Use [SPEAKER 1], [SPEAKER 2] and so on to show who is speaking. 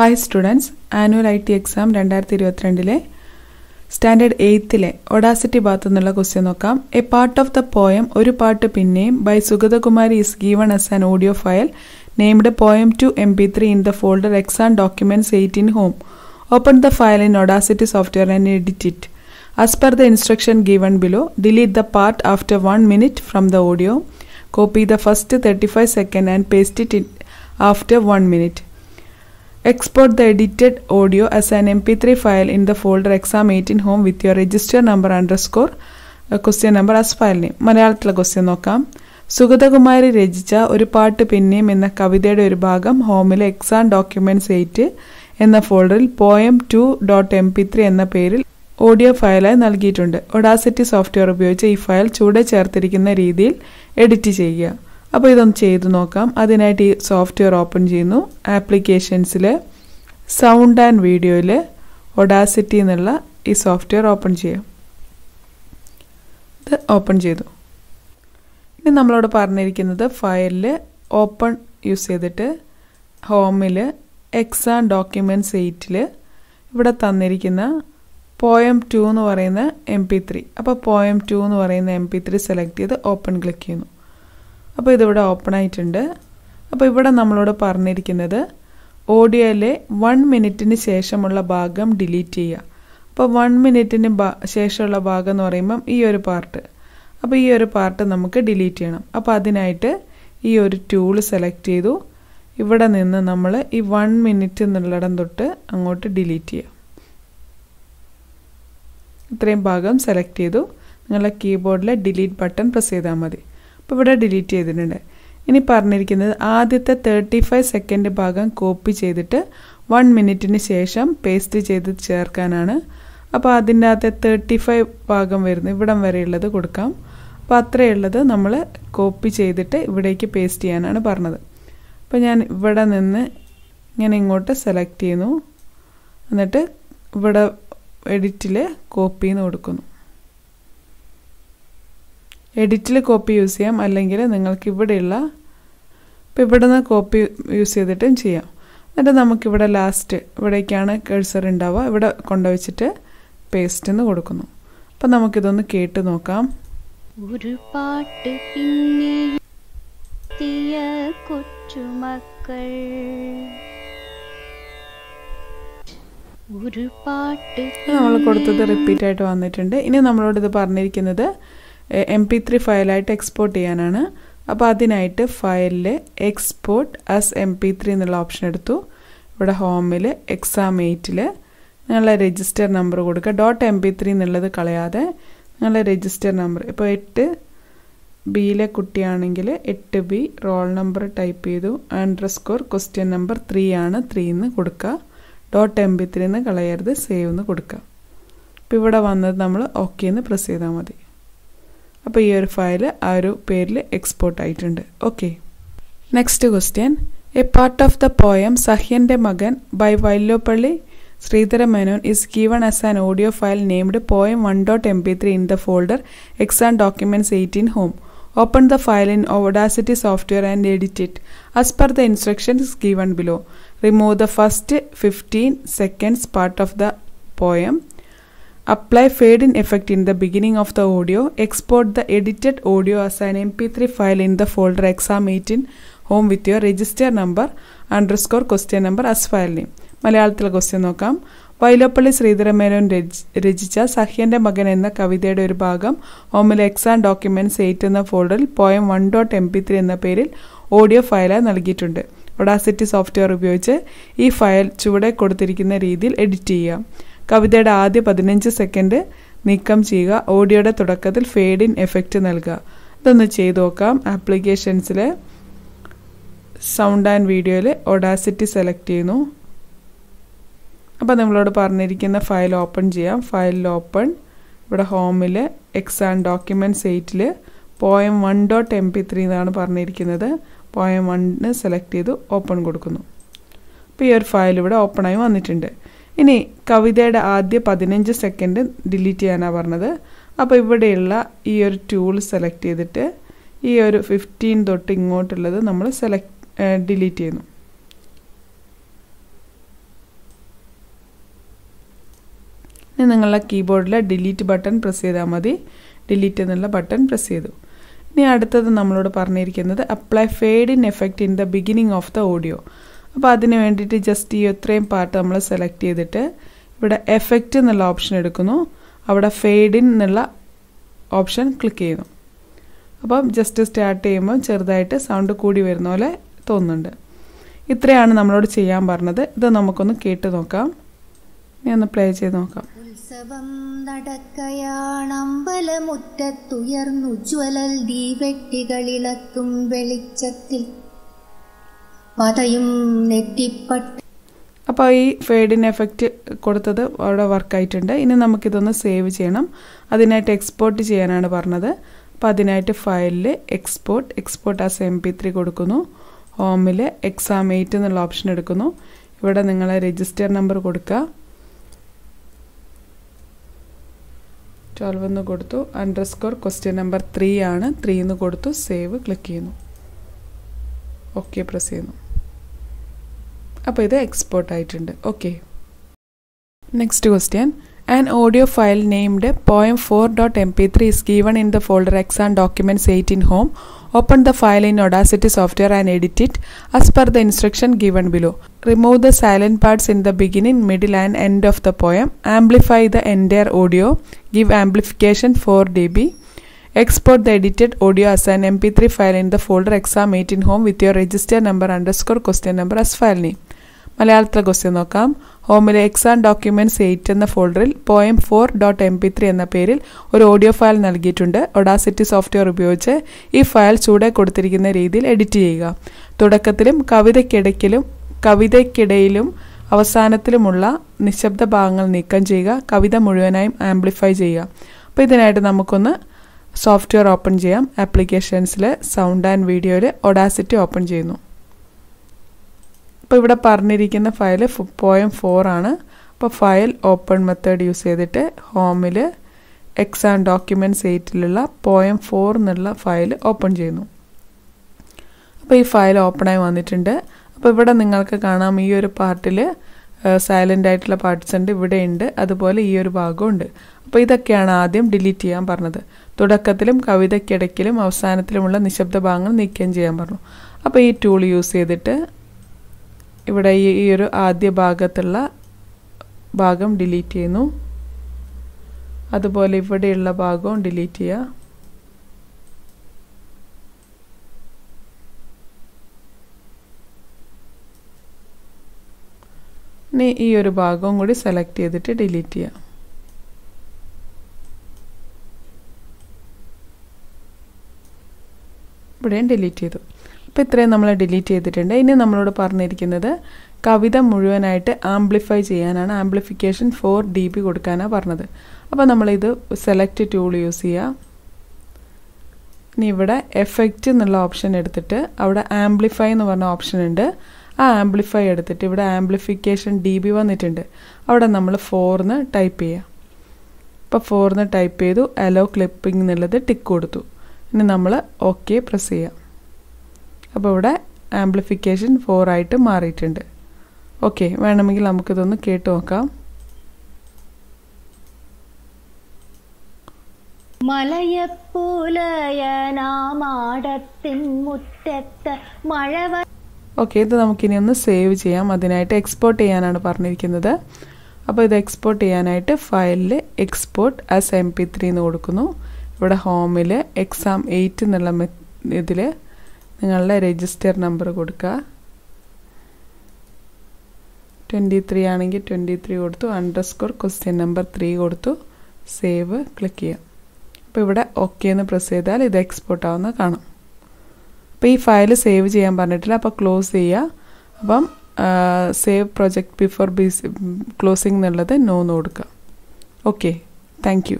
[SPEAKER 1] Hi students annual I T exam രണ്ടായിരത്തി ഇരുപത്തിരണ്ടിലെ standard എയ്ത്തിലെ ഒഡാസിറ്റി ഭാഗത്തു നിന്നുള്ള ക്വസ്റ്റ്യൻ നോക്കാം a part of the poem ഒരു പാട്ട് പിന്നെയും by Sugathakumari is given as an audio file named poem two M P three in the folder exam documents eight in home open the file in Audacity software and edit it as per the instruction given below delete the part after one minute from the audio copy the first thirty five second and paste it in after one minute Export the edited audio as an mp3 file in the folder exam18 home with your register number underscore question number as file name മലയാളത്തിലെ question നോക്കാം സുഗതകുമാരി രചിച്ച ഒരു പാട്ട് പിന്നെയും എന്ന കവിതയുടെ ഒരു ഭാഗം ഹോമിലെ എക്സാം ഡോക്യുമെൻറ്റ്സ് എയ്റ്റ് എന്ന ഫോൾഡറിൽ poem two dot M P three എന്ന പേരിൽ ഓഡിയോ ഫയലായി നൽകിയിട്ടുണ്ട് ഒഡാസിറ്റി സോഫ്റ്റ്വെയർ ഉപയോഗിച്ച് ഈ ഫയൽ ചൂടെ ചേർത്തിരിക്കുന്ന രീതിയിൽ എഡിറ്റ് ചെയ്യുക അപ്പോൾ ഇതൊന്ന് ചെയ്ത് നോക്കാം അതിനായിട്ട് ഈ സോഫ്റ്റ്വെയർ ഓപ്പൺ ചെയ്യുന്നു ആപ്ലിക്കേഷൻസിൽ സൗണ്ട് ആൻഡ് വീഡിയോയിൽ ഒഡാസിറ്റി എന്നുള്ള ഈ സോഫ്റ്റ്വെയർ ഓപ്പൺ ചെയ്യാം ഇത് ഓപ്പൺ ചെയ്തു ഇനി നമ്മളോട് പറഞ്ഞിരിക്കുന്നത് ഫയലിൽ ഓപ്പൺ യൂസ് ചെയ്തിട്ട് ഹോമിൽ എക്സാം ഡോക്യുമെൻറ്റ്സ് എയ്റ്റിൽ ഇവിടെ തന്നിരിക്കുന്ന പോയം ടു എന്ന് പറയുന്ന എം പി ത്രീ അപ്പോൾ പോയം ടു എന്ന് പറയുന്ന എം പി ത്രീ സെലക്ട് ചെയ്ത് ഓപ്പൺ ക്ലിക്ക് ചെയ്യുന്നു അപ്പോൾ ഇതിവിടെ ഓപ്പൺ ആയിട്ടുണ്ട് അപ്പോൾ ഇവിടെ നമ്മളോട് പറഞ്ഞിരിക്കുന്നത് ഓഡിയോയിലെ വൺ മിനിറ്റിന് ശേഷമുള്ള ഭാഗം ഡിലീറ്റ് ചെയ്യുക അപ്പോൾ വൺ മിനിറ്റിന് ശേഷമുള്ള ഭാഗം എന്ന് പറയുമ്പം ഈ ഒരു പാർട്ട് അപ്പോൾ ഈ ഒരു പാർട്ട് നമുക്ക് ഡിലീറ്റ് ചെയ്യണം അപ്പോൾ അതിനായിട്ട് ഈ ഒരു ടൂൾ സെലക്ട് ചെയ്തു ഇവിടെ നിന്ന് നമ്മൾ ഈ വൺ മിനിറ്റ് എന്നുള്ളിടം തൊട്ട് അങ്ങോട്ട് ഡിലീറ്റ് ചെയ്യാം ഇത്രയും ഭാഗം സെലക്ട് ചെയ്തു നിങ്ങളുടെ കീബോർഡിലെ ഡിലീറ്റ് ബട്ടൺ പ്രസ് ചെയ്താൽ മതി ഇപ്പോൾ ഇവിടെ ഡിലീറ്റ് ചെയ്തിട്ടുണ്ട് ഇനി പറഞ്ഞിരിക്കുന്നത് ആദ്യത്തെ തേർട്ടി ഫൈവ് സെക്കൻഡ് ഭാഗം കോപ്പി ചെയ്തിട്ട് വൺ മിനിറ്റിന് ശേഷം പേസ്റ്റ് ചെയ്ത് ചേർക്കാനാണ് അപ്പോൾ അതിൻ്റെ അകത്തെ തേർട്ടി ഫൈവ് ഭാഗം വരുന്നു ഇവിടം വരെയുള്ളത് കൊടുക്കാം അപ്പോൾ അത്രയുള്ളത് നമ്മൾ കോപ്പി ചെയ്തിട്ട് ഇവിടേക്ക് പേസ്റ്റ് ചെയ്യാനാണ് പറഞ്ഞത് അപ്പോൾ ഞാൻ ഇവിടെ നിന്ന് ഞാൻ ഇങ്ങോട്ട് സെലക്ട് ചെയ്യുന്നു എന്നിട്ട് ഇവിടെ എഡിറ്റിൽ കോപ്പി എന്ന് കൊടുക്കുന്നു എഡിറ്റിൽ കോപ്പി യൂസ് ചെയ്യാം അല്ലെങ്കിൽ നിങ്ങൾക്ക് ഇവിടെയുള്ള ഇപ്പോൾ ഇവിടുന്ന് കോപ്പി യൂസ് ചെയ്തിട്ടും ചെയ്യാം എന്നിട്ട് നമുക്കിവിടെ ലാസ്റ്റ് ഇവിടേക്കാണ് കേഴ്സർ ഉണ്ടാവുക ഇവിടെ കൊണ്ടുവച്ചിട്ട് പേസ്റ്റ് എന്ന് കൊടുക്കുന്നു അപ്പം നമുക്കിതൊന്ന് കേട്ട് നോക്കാം ഒരു പാട്ട് പിന്നെ കൊച്ചുമക്കൾ നമ്മൾ കൊടുത്തത് റിപ്പീറ്റ് ആയിട്ട് വന്നിട്ടുണ്ട് ഇനി നമ്മളോട് ഇത് പറഞ്ഞിരിക്കുന്നത് എം പി ത്രീ ഫയലായിട്ട് എക്സ്പോർട്ട് ചെയ്യാനാണ് അപ്പോൾ അതിനായിട്ട് ഫയലിൽ export as M P three എന്നുള്ള ഓപ്ഷൻ എടുത്തു ഇവിടെ ഹോമിൽ എക്സാം എയ്റ്റിൽ നിങ്ങളുടെ രജിസ്റ്റർ നമ്പർ കൊടുക്കുക ഡോട്ട് എം പി ത്രീ എന്നുള്ളത് കളയാതെ നിങ്ങളുടെ രജിസ്റ്റർ നമ്പർ ഇപ്പോൾ എട്ട് ബിയിലെ കുട്ടിയാണെങ്കിൽ എട്ട് ബി റോൾ നമ്പർ ടൈപ്പ് ചെയ്തു അണ്ടർസ്കോർ ക്വസ്റ്റ്യൻ നമ്പർ ത്രീ ആണ് ത്രീ എന്ന് കൊടുക്കുക ഡോട്ട് എം പി ത്രീ എന്ന് കളയരുത് സേവ് എന്ന് കൊടുക്കുക അപ്പോൾ ഇവിടെ വന്നത് നമ്മൾ ഓക്കെ എന്ന് പ്രസ് ചെയ്താൽ മതി അപ്പോൾ ഈ ഒരു ഫയൽ ആ ഒരു പേരിൽ എക്സ്പോർട്ട് ആയിട്ടുണ്ട് okay next question a part of the poem സഹ്യൻ്റെ മകൻ by Vyloppilli Menon is given as an audio file named poem one dot M P three in the folder exam documents eight in home open the file in Audacity software and edit it as per the instructions given below remove the first fifteen seconds part of the poem Apply fade-in effect in the beginning of the audio. Export the edited audio as an MP3 file in the folder exam18 home with your register number, underscore question number as file name. മലയാളത്തിലെ question നോക്കാം വൈലോപ്പള്ളി ശ്രീധരമേനോൻ രചിച്ച സഹ്യന്റെ മകൻ എന്ന കവിതയുടെ ഒരു ഭാഗം ഹോമിലെ exam documents eight എന്ന ഫോൾഡറിൽ poem one dot M P three എന്ന പേരിൽ ഓഡിയോ ഫയലായി നൽകിയിട്ടുണ്ട് ഒഡാസിറ്റി സോഫ്റ്റ്വെയർ ഉപയോഗിച്ച് ഈ ഫയൽ ചുവടെ കൊടുത്തിരിക്കുന്ന രീതിയിൽ എഡിറ്റ് ചെയ്യാം കവിതയുടെ ആദ്യ പതിനഞ്ച് സെക്കൻഡ് നീക്കം ചെയ്യുക ഓഡിയോയുടെ തുടക്കത്തിൽ ഫേഡ് ഇൻ എഫക്റ്റ് നൽകുക ഇതൊന്ന് ചെയ്ത് നോക്കാം ആപ്ലിക്കേഷൻസിൽ സൗണ്ട് ആൻഡ് വീഡിയോയിൽ ഒഡാസിറ്റി സെലക്ട് ചെയ്യുന്നു അപ്പോൾ നമ്മളോട് പറഞ്ഞിരിക്കുന്ന ഫയൽ ഓപ്പൺ ചെയ്യാം ഫയലിൽ ഓപ്പൺ ഇവിടെ ഹോമിൽ എക്സ് ആൻഡ് ഡോക്യുമെൻറ്റ്സ് എയ്റ്റിൽ poem one dot M P three എന്നാണ് പറഞ്ഞിരിക്കുന്നത് പോയം വണ്ണിന് സെലക്ട് ചെയ്ത് ഓപ്പൺ കൊടുക്കുന്നു അപ്പോൾ ഈ ഒരു ഫയൽ ഇവിടെ ഓപ്പണായി വന്നിട്ടുണ്ട് ഇനി കവിതയുടെ ആദ്യ പതിനഞ്ച് സെക്കൻഡ് ഡിലീറ്റ് ചെയ്യാനാണ് പറഞ്ഞത് അപ്പോൾ ഇവിടെയുള്ള ഈ ഒരു ടൂൾ സെലക്ട് ചെയ്തിട്ട് ഈ ഒരു ഫിഫ്റ്റീൻ തൊട്ട് ഇങ്ങോട്ടുള്ളത് നമ്മൾ സെലക്ട് ഡിലീറ്റ് ചെയ്യുന്നു ഇനി നിങ്ങളുടെ കീബോർഡിൽ ഡിലീറ്റ് ബട്ടൺ പ്രസ് ചെയ്താൽ മതി ഡിലീറ്റ് എന്നുള്ള ബട്ടൺ പ്രസ് ചെയ്തു ഇനി അടുത്തത് നമ്മളോട് പറഞ്ഞിരിക്കുന്നത് apply fade in effect in the beginning of the audio അപ്പോൾ അതിന് വേണ്ടിയിട്ട് ജസ്റ്റ് ഈ ഇത്രയും പാർട്ട് നമ്മൾ സെലക്ട് ചെയ്തിട്ട് ഇവിടെ എഫക്റ്റ് എന്നുള്ള ഓപ്ഷൻ എടുക്കുന്നു അവിടെ ഇൻ എന്നുള്ള ഓപ്ഷൻ ക്ലിക്ക് ചെയ്യുന്നു അപ്പം ജസ്റ്റ് സ്റ്റാർട്ട് ചെയ്യുമ്പോൾ ചെറുതായിട്ട് സൗണ്ട് കൂടി വരുന്ന പോലെ തോന്നുന്നുണ്ട് ഇത്രയാണ് നമ്മളോട് ചെയ്യാൻ പറഞ്ഞത് ഇത് നമുക്കൊന്ന് കേട്ട് നോക്കാം ഞാൻ ഒന്ന് പ്ലേ ചെയ്ത് നോക്കാം ഉത്സവം നടക്കയാണമ്പലമുറ്റത്തുയർന്നു ജ്വലൽ ദീവെട്ടികളിളക്കും വെളിച്ചത്തിൽ അപ്പൊ നെറ്റിപ്പട്ട് അപ്പോൾ ഈ ഫേഡിന് എഫക്റ്റ് കൊടുത്തത് അവിടെ വർക്കായിട്ടുണ്ട് ഇനി നമുക്കിതൊന്ന് സേവ് ചെയ്യണം അതിനായിട്ട് എക്സ്പോർട്ട് ചെയ്യാനാണ് പറഞ്ഞത് അപ്പോൾ അതിനായിട്ട് ഫയലിൽ export export as M P three കൊടുക്കുന്നു ഹോമിൽ എക്സാം എയ്റ്റ് എന്നുള്ള ഓപ്ഷൻ എടുക്കുന്നു ഇവിടെ നിങ്ങൾ രജിസ്റ്റർ നമ്പർ കൊടുക്കുക ട്വൽവ് എന്ന് കൊടുത്തു underscore question number three ആണ് ത്രീ എന്ന് കൊടുത്തു സേവ് ക്ലിക്ക് ചെയ്യുന്നു ഓക്കെ പ്രസ് ചെയ്യുന്നു അപ്പോൾ ഇത് എക്സ്പോർട്ട് ആയിട്ടുണ്ട് okay next question an audio file named poem four dot M P three is given in the folder exam documents eight in home open the file in Audacity software and edit it as per the instruction given below remove the silent parts in the beginning middle and end of the poem amplify the entire audio give amplification for D B Export the edited audio as an MP3 file in the folder exam 18 home with your register number underscore question number as file name. മലയാളത്തിലെ question നോക്കാം ഹോമിലെ exam documents eight എന്ന ഫോൾഡറിൽ poem four dot M P three എന്ന പേരിൽ ഒരു audio file നൽകിയിട്ടുണ്ട് Audacity software ഉപയോഗിച്ച് ഈ ഫയൽ ചൂടെ കൊടുത്തിരിക്കുന്ന രീതിയിൽ എഡിറ്റ് ചെയ്യുക തുടക്കത്തിലും കവിതയ്ക്കിടയ്ക്കിലും കവിതയ്ക്കിടയിലും അവസാനത്തിലുമുള്ള നിശബ്ദ ഭാഗങ്ങൾ നീക്കം ചെയ്യുക കവിത മുഴുവനായും ആംപ്ലിഫൈ ചെയ്യുക അപ്പോൾ ഇതിനായിട്ട് നമുക്കൊന്ന് സോഫ്റ്റ്വെയർ ഓപ്പൺ ചെയ്യാം ആപ്ലിക്കേഷൻസിൽ സൗണ്ട് ആൻഡ് വീഡിയോയിൽ ഒഡാസിറ്റി ഓപ്പൺ ചെയ്യുന്നു അപ്പോൾ ഇവിടെ പറഞ്ഞിരിക്കുന്ന ഫയൽ പോയം ഫോർ ആണ് അപ്പോൾ ഫയൽ ഓപ്പൺ മെത്തേഡ് യൂസ് ചെയ്തിട്ട് ഹോമിൽ എക്സാം ഡോക്യുമെൻറ്റ്സ് എയ്റ്റിലുള്ള പോയം ഫോർ എന്നുള്ള ഫയൽ ഓപ്പൺ ചെയ്യുന്നു അപ്പോൾ ഈ ഫയൽ ഓപ്പണായി വന്നിട്ടുണ്ട് അപ്പോൾ ഇവിടെ നിങ്ങൾക്ക് കാണാം ഈ ഒരു പാർട്ടിൽ സൈലൻ്റ് ആയിട്ടുള്ള പാർട്സ് ഉണ്ട് ഇവിടെ ഉണ്ട് അതുപോലെ ഈ ഒരു ഉണ്ട് അപ്പോൾ ഇതൊക്കെയാണ് ആദ്യം ഡിലീറ്റ് ചെയ്യാൻ പറഞ്ഞത് തുടക്കത്തിലും കവിതയ്ക്കിടയ്ക്കിലും അവസാനത്തിലുമുള്ള നിശബ്ദ ഭാഗങ്ങൾ നീക്കം ചെയ്യാൻ പറഞ്ഞു അപ്പോൾ ഈ ടൂൾ യൂസ് ചെയ്തിട്ട് ഇവിടെ ഈ ഈ ഒരു ആദ്യ ഭാഗത്തുള്ള ഭാഗം ഡിലീറ്റ് ചെയ്യുന്നു അതുപോലെ ഇവിടെയുള്ള ഭാഗവും ഡിലീറ്റ് ചെയ്യുക ഇനി ഈ ഒരു ഭാഗവും കൂടി സെലക്ട് ചെയ്തിട്ട് ഡിലീറ്റ് ചെയ്യാം ഇവിടെയും ഡിലീറ്റ് ചെയ്തു അപ്പോൾ ഇത്രയും നമ്മൾ ഡിലീറ്റ് ചെയ്തിട്ടുണ്ട് ഇനി നമ്മളോട് പറഞ്ഞിരിക്കുന്നത് കവിത മുഴുവനായിട്ട് ആംപ്ലിഫൈ ചെയ്യാനാണ് ആംപ്ലിഫിക്കേഷൻ ഫോർ ഡി ബി കൊടുക്കാനാണ് പറഞ്ഞത് അപ്പോൾ നമ്മളിത് സെലക്ട് ടൂൾ യൂസ് ചെയ്യുക ഇനി ഇവിടെ എഫക്റ്റ് എന്നുള്ള ഓപ്ഷൻ എടുത്തിട്ട് അവിടെ ആംപ്ലിഫൈ എന്ന് പറഞ്ഞ ഓപ്ഷൻ ഉണ്ട് ആ ആംപ്ലിഫൈ എടുത്തിട്ട് ഇവിടെ ആംപ്ലിഫിക്കേഷൻ ഡി ബി വന്നിട്ടുണ്ട് അവിടെ നമ്മൾ ഫോർന്ന് ടൈപ്പ് ചെയ്യുക ഇപ്പോൾ ഫോർന്ന് ടൈപ്പ് ചെയ്തു അലോ ക്ലിപ്പിംഗ് എന്നുള്ളത് ടിക്ക് കൊടുത്തു ഇനി നമ്മൾ ഓക്കെ പ്രസ് ചെയ്യാം അപ്പോൾ ഇവിടെ ആംപ്ലിഫിക്കേഷൻ ഫോർ ആയിട്ട് മാറിയിട്ടുണ്ട് ഓക്കെ വേണമെങ്കിൽ നമുക്കിതൊന്ന് കേട്ട് നോക്കാം ഓക്കെ ഇത് നമുക്കിനി ഒന്ന് സേവ് ചെയ്യാം അതിനായിട്ട് എക്സ്പോർട്ട് ചെയ്യാനാണ് പറഞ്ഞിരിക്കുന്നത് അപ്പോൾ ഇത് എക്സ്പോർട്ട് ചെയ്യാനായിട്ട് ഫയലിൽ export as M P three എന്ന് കൊടുക്കുന്നു ഇവിടെ ഹോമിൽ എക്സാം എയ്റ്റ് എന്നുള്ള ഇതിൽ നിങ്ങളുടെ രജിസ്റ്റർ നമ്പർ കൊടുക്കുക ട്വൻറ്റി ത്രീ ആണെങ്കിൽ ട്വൻറ്റി ത്രീ കൊടുത്തു അണ്ടർസ്കോർ ക്വസ്റ്റ്യൻ നമ്പർ ത്രീ കൊടുത്തു സേവ് ക്ലിക്ക് ചെയ്യാം അപ്പോൾ ഇവിടെ ഓക്കെ എന്ന് പ്രസ് ചെയ്താൽ ഇത് എക്സ്പോർട്ട് ആവുന്ന കാണാം അപ്പോൾ ഈ ഫയൽ സേവ് ചെയ്യാൻ പറഞ്ഞിട്ടില്ല അപ്പോൾ ക്ലോസ് ചെയ്യുക അപ്പം സേവ് പ്രൊജക്റ്റ് ബിഫോർ ബി ക്ലോസിംഗ് എന്നുള്ളത് നോന്ന് കൊടുക്കുക ഓക്കെ താങ്ക്